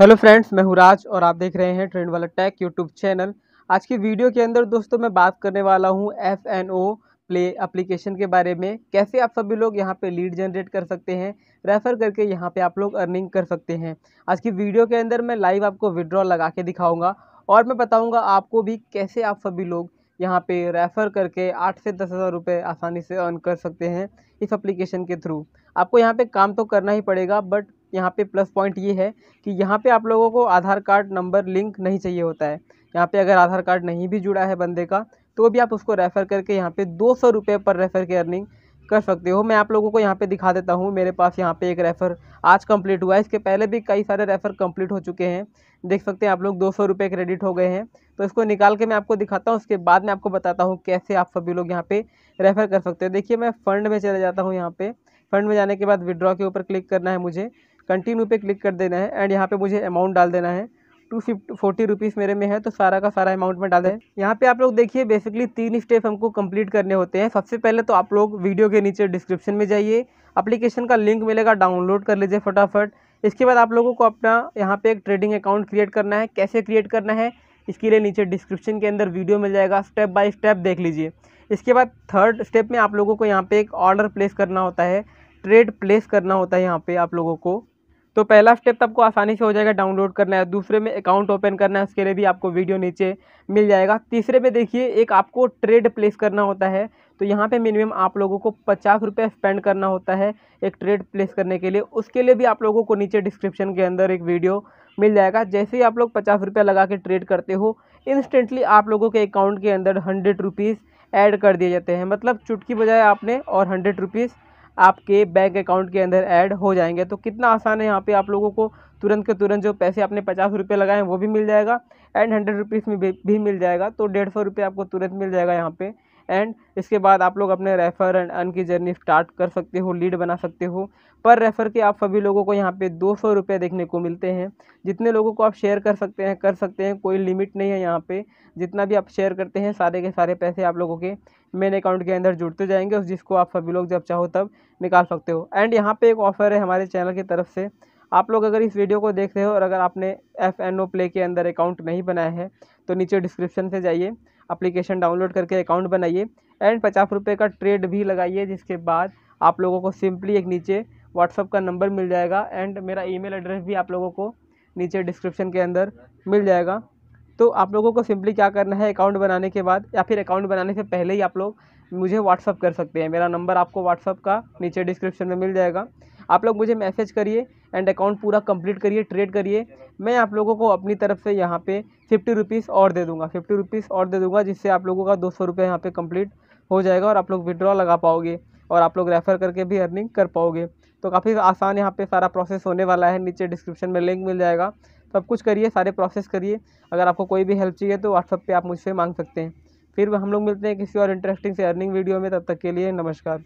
hello friends मैं हुराज और आप देख रहे हैं ट्रेंड वाला टैक यूट्यूब चैनल आज की वीडियो के अंदर दोस्तों मैं बात करने वाला हूं F N O play application के बारे में कैसे आप सभी लोग यहां पे लीड जनरेट कर सकते हैं रेफ़र करके यहां पे आप लोग अर्निंग कर सकते हैं आज की वीडियो के अंदर मैं लाइव आपको विड्रॉ लगा के दिखाऊँगा और मैं बताऊँगा आपको भी कैसे आप सभी लोग यहाँ पे रेफ़र करके आठ से दस हज़ार रुपये आसानी से अर्न कर सकते हैं इस एप्लीकेशन के थ्रू आपको यहाँ पे काम तो करना ही पड़ेगा बट यहाँ पे प्लस पॉइंट ये है कि यहाँ पे आप लोगों को आधार कार्ड नंबर लिंक नहीं चाहिए होता है यहाँ पे अगर आधार कार्ड नहीं भी जुड़ा है बंदे का तो भी आप उसको रेफ़र करके यहाँ पे दो सौ रुपये पर रेफ़र की अर्निंग कर सकते हो मैं आप लोगों को यहाँ पे दिखा देता हूँ मेरे पास यहाँ पे एक रेफ़र आज कंप्लीट हुआ है इसके पहले भी कई सारे रेफ़र कंप्लीट हो चुके हैं देख सकते हैं आप लोग दो सौ रुपये क्रेडिट हो गए हैं तो इसको निकाल के मैं आपको दिखाता हूँ उसके बाद मैं आपको बताता हूँ कैसे आप सभी लोग यहाँ पर रेफ़र कर सकते हो देखिए मैं फ़ंड में चले जाता हूँ यहाँ पर फंड में जाने के बाद विड्रॉ के ऊपर क्लिक करना है मुझे कंटिन्यू पे क्लिक कर देना है एंड यहाँ पे मुझे अमाउंट डाल देना है टू फिफ्टी फोर्टी रुपीज़ मेरे में है तो सारा का सारा अमाउंट में डाले यहाँ पे आप लोग देखिए बेसिकली तीन स्टेप हमको कंप्लीट करने होते हैं सबसे पहले तो आप लोग वीडियो के नीचे डिस्क्रिप्शन में जाइए अप्लीकेशन का लिंक मिलेगा डाउनलोड कर लीजिए फटाफट इसके बाद आप लोगों को अपना यहाँ पर एक ट्रेडिंग अकाउंट क्रिएट करना है कैसे क्रिएट करना है इसके लिए नीचे डिस्क्रिप्शन के अंदर वीडियो मिल जाएगा स्टेप बाई स्टेप देख लीजिए इसके बाद थर्ड स्टेप में आप लोगों को यहाँ पे एक ऑर्डर प्लेस करना होता है ट्रेड प्लेस करना होता है यहाँ पे आप लोगों को तो पहला स्टेप तो आपको आसानी से हो जाएगा डाउनलोड करना है दूसरे में अकाउंट ओपन करना है उसके लिए भी आपको वीडियो नीचे मिल जाएगा तीसरे में देखिए एक आपको ट्रेड प्लेस करना होता है तो यहाँ पे मिनिमम आप लोगों को पचास रुपये स्पेंड करना होता है एक ट्रेड प्लेस करने के लिए उसके लिए भी आप लोगों को नीचे डिस्क्रिप्शन के अंदर एक वीडियो मिल जाएगा जैसे ही आप लोग पचास रुपये लगा के ट्रेड करते हो इंस्टेंटली आप लोगों के अकाउंट के अंदर हंड्रेड रुपीज़ ऐड कर दिए जाते हैं मतलब चुटकी बजाय आपने और हंड्रेड रुपीज़ आपके बैंक अकाउंट के अंदर ऐड हो जाएंगे तो कितना आसान है यहाँ पे आप लोगों को तुरंत के तुरंत जो पैसे आपने पचास रुपये लगाए हैं वो भी मिल जाएगा एंड हंड्रेड रुपीज़ में भी, भी मिल जाएगा तो डेढ़ सौ रुपये आपको तुरंत मिल जाएगा यहाँ पे एंड इसके बाद आप लोग अपने रेफ़र एंड अन की जर्नी स्टार्ट कर सकते हो लीड बना सकते हो पर रेफ़र के आप सभी लोगों को यहाँ पे दो सौ रुपये देखने को मिलते हैं जितने लोगों को आप शेयर कर सकते हैं कर सकते हैं कोई लिमिट नहीं है यहाँ पे जितना भी आप शेयर करते हैं सारे के सारे पैसे आप लोगों के मेन अकाउंट के अंदर जुड़ते जाएंगे उस जिसको आप सभी लोग जब चाहो तब निकाल सकते हो एंड यहाँ पर एक ऑफ़र है हमारे चैनल की तरफ से आप लोग अगर इस वीडियो को देख रहे हो और अगर आपने एफ एन ओ प्ले के अंदर अकाउंट नहीं बनाया है तो नीचे डिस्क्रिप्शन से जाइए अप्लीकेशन डाउनलोड करके अकाउंट बनाइए एंड पचास रुपये का ट्रेड भी लगाइए जिसके बाद आप लोगों को सिंपली एक नीचे व्हाट्सअप का नंबर मिल जाएगा एंड मेरा ईमेल एड्रेस भी आप लोगों को नीचे डिस्क्रिप्शन के अंदर मिल जाएगा तो आप लोगों को सिंपली क्या करना है अकाउंट बनाने के बाद या फिर अकाउंट बनाने से पहले ही आप लोग मुझे व्हाट्सअप कर सकते हैं मेरा नंबर आपको व्हाट्सअप का नीचे डिस्क्रिप्शन में मिल जाएगा आप लोग मुझे मैसेज करिए एंड अकाउंट पूरा कंप्लीट करिए ट्रेड करिए मैं आप लोगों को अपनी तरफ से यहाँ पे फिफ्टी रुपीस और दे दूँगा फिफ्टी रुपीज़ और दे दूँगा जिससे आप लोगों का दो सौ रुपये यहाँ पर कम्प्लीट हो जाएगा और आप लोग विड्रॉ लगा पाओगे और आप लोग रेफ़र करके भी अर्निंग कर पाओगे तो काफ़ी आसान यहाँ पर सारा प्रोसेस होने वाला है नीचे डिस्क्रिप्शन में लिंक मिल जाएगा सब तो कुछ करिए सारे प्रोसेस करिए अगर आपको कोई भी हेल्प चाहिए तो व्हाट्सअप पर आप मुझसे मांग सकते हैं फिर हम लोग मिलते हैं किसी और इंटरेस्टिंग से अर्निंग वीडियो में तब तक के लिए नमस्कार